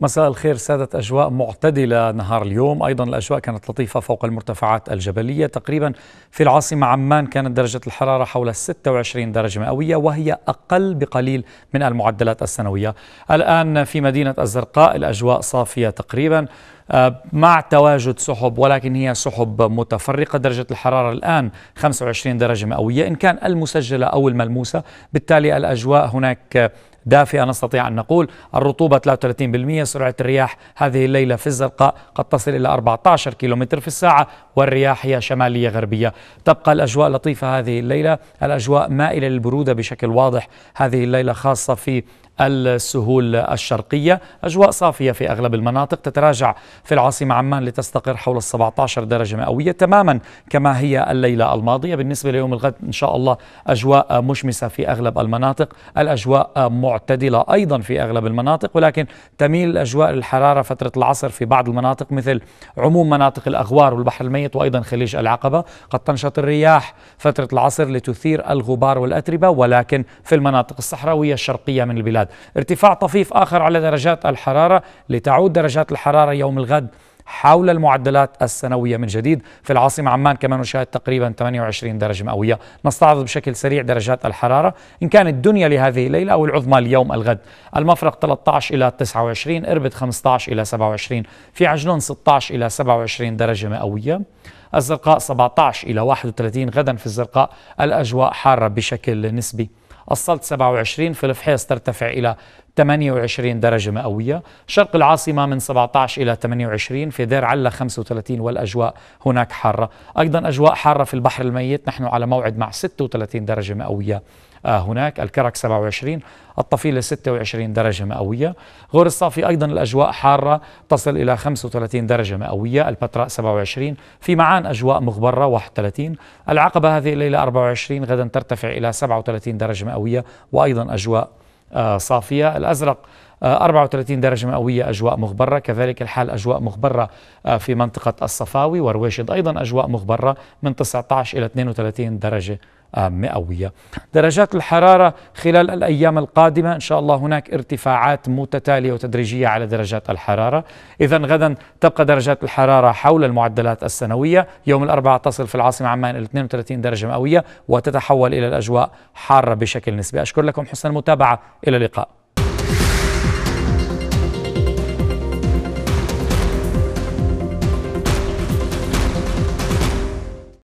مساء الخير سادت أجواء معتدلة نهار اليوم أيضا الأجواء كانت لطيفة فوق المرتفعات الجبلية تقريبا في العاصمة عمان كانت درجة الحرارة حول 26 درجة مئوية وهي أقل بقليل من المعدلات السنوية الآن في مدينة الزرقاء الأجواء صافية تقريبا آه، مع تواجد سحب ولكن هي سحب متفرقة درجة الحرارة الآن 25 درجة مئوية إن كان المسجلة أو الملموسة بالتالي الأجواء هناك دافئة نستطيع أن نقول الرطوبة 33% سرعة الرياح هذه الليلة في الزرقاء قد تصل إلى 14 كيلومتر في الساعة والرياح هي شمالية غربية تبقى الأجواء لطيفة هذه الليلة الأجواء مائلة للبرودة بشكل واضح هذه الليلة خاصة في السهول الشرقية أجواء صافية في أغلب المناطق تتراجع في العاصمة عمان لتستقر حول 17 درجة مئوية تماما كما هي الليلة الماضية بالنسبة ليوم الغد إن شاء الله أجواء مشمسة في أغلب المناطق الأجواء معتدلة أيضا في أغلب المناطق ولكن تميل الأجواء للحرارة فترة العصر في بعض المناطق مثل عموم مناطق الأغوار والبحر الميت وأيضا خليج العقبة قد تنشط الرياح فترة العصر لتثير الغبار والأتربة ولكن في المناطق الصحراوية الشرقية من البلاد الغد ارتفاع طفيف آخر على درجات الحرارة لتعود درجات الحرارة يوم الغد حول المعدلات السنوية من جديد في العاصمة عمان كمان نشاهد تقريبا 28 درجة مئوية نستعرض بشكل سريع درجات الحرارة إن كانت الدنيا لهذه الليلة أو العظمى اليوم الغد المفرق 13 إلى 29 إربد 15 إلى 27 في عجلون 16 إلى 27 درجة مئوية الزرقاء 17 إلى 31 غدا في الزرقاء الأجواء حارة بشكل نسبي الصلت 27 في الفحيص ترتفع إلى 28 درجة مئوية شرق العاصمة من 17 إلى 28 في دير علا 35 والأجواء هناك حارة أيضا أجواء حارة في البحر الميت نحن على موعد مع 36 درجة مئوية آه، هناك الكرك 27 الطفيلة 26 درجة مئوية غور الصافي أيضا الأجواء حارة تصل إلى 35 درجة مئوية البتراء 27 في معان أجواء مغبرة 31 العقبة هذه الليلة 24 غدا ترتفع إلى 37 درجة مئوية وأيضا أجواء آه، صافية الأزرق 34 درجة مئوية أجواء مغبرة كذلك الحال أجواء مغبرة آه، في منطقة الصفاوي ورويشد أيضا أجواء مغبرة من 19 إلى 32 درجة آه، مئوية درجات الحرارة خلال الأيام القادمة إن شاء الله هناك ارتفاعات متتالية وتدريجية على درجات الحرارة إذا غدا تبقى درجات الحرارة حول المعدلات السنوية يوم الأربعاء تصل في العاصمة عمان إلى 32 درجة مئوية وتتحول إلى الأجواء حارة بشكل نسبي أشكر لكم حسن المتابعة إلى اللقاء